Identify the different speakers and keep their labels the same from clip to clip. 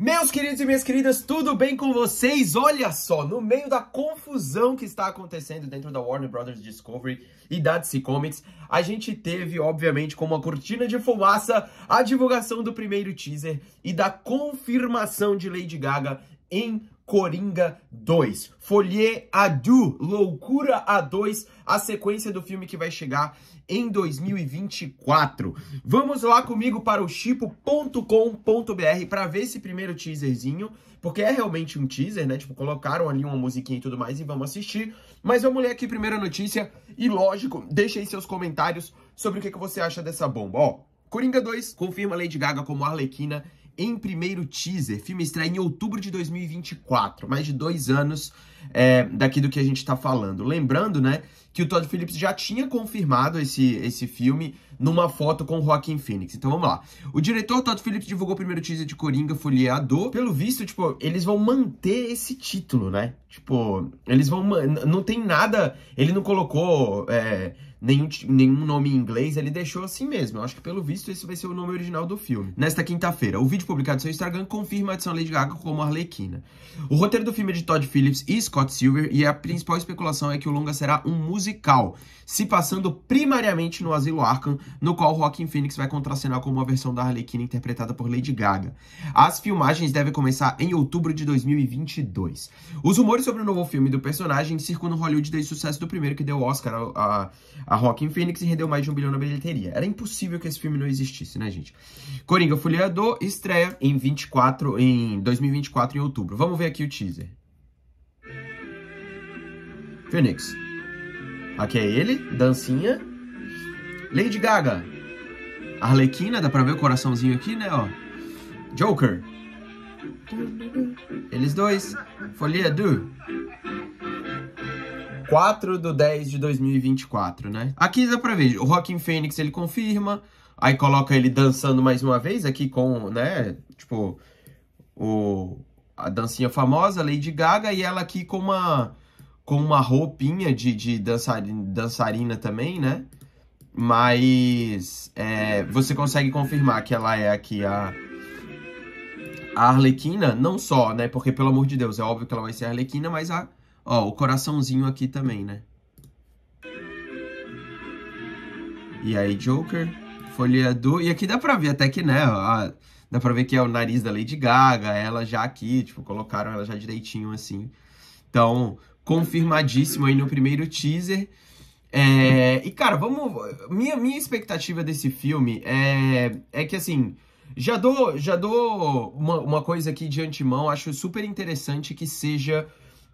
Speaker 1: Meus queridos e minhas queridas, tudo bem com vocês? Olha só, no meio da confusão que está acontecendo dentro da Warner Brothers Discovery e da DC Comics, a gente teve, obviamente, como uma cortina de fumaça, a divulgação do primeiro teaser e da confirmação de Lady Gaga em Coringa 2. Folie à deux, Loucura a 2, a sequência do filme que vai chegar em 2024. Vamos lá comigo para o chipo.com.br para ver esse primeiro teaserzinho, porque é realmente um teaser, né? Tipo, colocaram ali uma musiquinha e tudo mais e vamos assistir. Mas vamos ler aqui a primeira notícia e, lógico, deixe aí seus comentários sobre o que, que você acha dessa bomba. Ó, Coringa 2 confirma Lady Gaga como Arlequina em primeiro teaser. filme estreia em outubro de 2024, mais de dois anos é, daqui do que a gente está falando. Lembrando, né, que o Todd Phillips já tinha confirmado esse, esse filme numa foto com o Joaquin Phoenix. Então vamos lá. O diretor Todd Phillips divulgou o primeiro teaser de Coringa Folheador. Pelo visto, tipo, eles vão manter esse título, né? Tipo, eles vão. Não tem nada. Ele não colocou. É, nenhum, nenhum nome em inglês, ele deixou assim mesmo. Eu acho que, pelo visto, esse vai ser o nome original do filme. Nesta quinta-feira, o vídeo publicado no seu Instagram confirma a adição Lady Gaga como Arlequina. O roteiro do filme é de Todd Phillips e Scott Silver, e a principal especulação é que o longa será um musical, se passando primariamente no Asilo Arkham, no qual Joaquin Phoenix vai contracenar como uma versão da Arlequina interpretada por Lady Gaga. As filmagens devem começar em outubro de 2022. Os rumores sobre o novo filme do personagem circulam no Hollywood desde o sucesso do primeiro que deu Oscar a, a a Rockin' Phoenix rendeu mais de um bilhão na bilheteria. Era impossível que esse filme não existisse, né, gente? Coringa Folheador estreia em 24, em 2024, em outubro. Vamos ver aqui o teaser. Phoenix. Aqui é ele, dancinha. Lady Gaga. Arlequina, dá pra ver o coraçãozinho aqui, né, ó. Joker. Eles dois. Folheador. 4 do 10 de 2024, né? Aqui dá pra ver, o Rockin' Phoenix ele confirma, aí coloca ele dançando mais uma vez aqui com, né, tipo, o, a dancinha famosa, Lady Gaga, e ela aqui com uma, com uma roupinha de, de dançarina, dançarina também, né? Mas é, você consegue confirmar que ela é aqui a, a Arlequina, não só, né? Porque, pelo amor de Deus, é óbvio que ela vai ser a Arlequina, mas a Ó, o coraçãozinho aqui também, né? E aí, Joker, folha do... E aqui dá pra ver até que, né, dá pra ver que é o nariz da Lady Gaga, ela já aqui, tipo, colocaram ela já direitinho, assim. Então, confirmadíssimo aí no primeiro teaser. É, e, cara, vamos... Minha, minha expectativa desse filme é, é que, assim, já dou, já dou uma, uma coisa aqui de antemão, acho super interessante que seja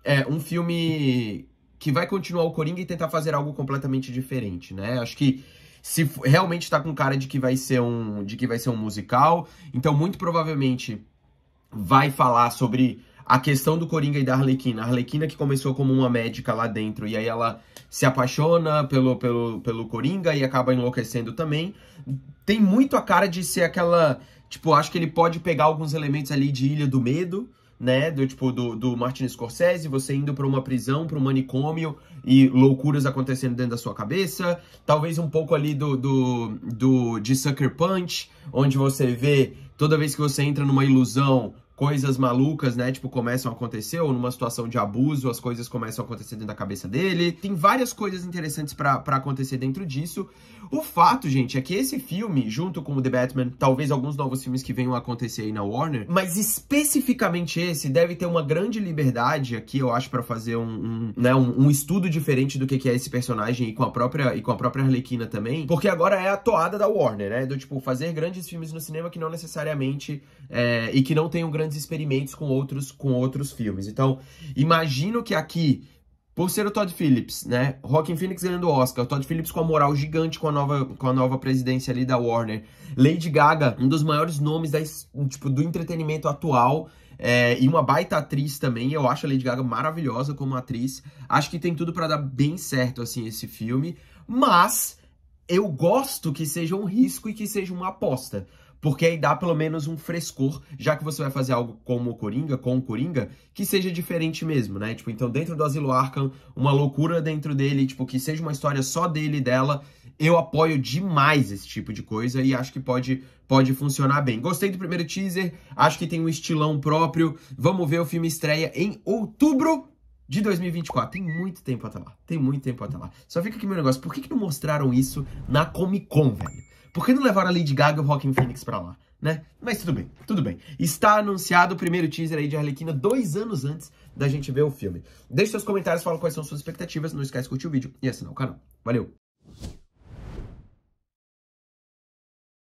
Speaker 1: é, um filme que vai continuar o Coringa e tentar fazer algo completamente diferente, né? Acho que se realmente está com cara de que vai ser um de que vai ser um musical, então muito provavelmente vai falar sobre a questão do Coringa e da Arlequina. A Arlequina que começou como uma médica lá dentro e aí ela se apaixona pelo, pelo, pelo Coringa e acaba enlouquecendo também. Tem muito a cara de ser aquela. Tipo, acho que ele pode pegar alguns elementos ali de Ilha do Medo né, do tipo do, do Martin Scorsese, você indo para uma prisão, para um manicômio e loucuras acontecendo dentro da sua cabeça, talvez um pouco ali do, do, do de Sucker Punch, onde você vê toda vez que você entra numa ilusão, coisas malucas, né? Tipo, começam a acontecer, ou numa situação de abuso, as coisas começam a acontecer dentro da cabeça dele. Tem várias coisas interessantes para acontecer dentro disso. O fato, gente, é que esse filme, junto com o The Batman, talvez alguns novos filmes que venham a acontecer aí na Warner, mas especificamente esse, deve ter uma grande liberdade aqui, eu acho, para fazer um, um né, um, um, estudo diferente do que, que é esse personagem e com a própria e com a própria Arlequina também, porque agora é a toada da Warner, né? Do tipo, fazer grandes filmes no cinema que não necessariamente. É, e que não tenham um grandes experimentos com outros, com outros filmes. Então, imagino que aqui, por ser o Todd Phillips, né? Rockin' Phoenix ganhando o Oscar, o Todd Phillips com a moral gigante com a nova, com a nova presidência ali da Warner. Lady Gaga, um dos maiores nomes da, tipo, do entretenimento atual. É, e uma baita atriz também. Eu acho a Lady Gaga maravilhosa como atriz. Acho que tem tudo para dar bem certo, assim, esse filme. Mas eu gosto que seja um risco e que seja uma aposta porque aí dá pelo menos um frescor, já que você vai fazer algo como o Coringa, com o Coringa, que seja diferente mesmo, né? Tipo, então dentro do Asilo Arkham, uma loucura dentro dele, tipo, que seja uma história só dele e dela, eu apoio demais esse tipo de coisa e acho que pode pode funcionar bem. Gostei do primeiro teaser, acho que tem um estilão próprio. Vamos ver o filme estreia em outubro de 2024. Tem muito tempo até lá. Tem muito tempo até lá. Só fica aqui meu negócio. Por que, que não mostraram isso na Comic Con, velho? Por que não levaram a Lady Gaga e o Rockin' Phoenix pra lá, né? Mas tudo bem, tudo bem. Está anunciado o primeiro teaser aí de Arlequina dois anos antes da gente ver o filme. Deixe seus comentários, fala quais são suas expectativas, não esquece de curtir o vídeo e assinar o canal. Valeu!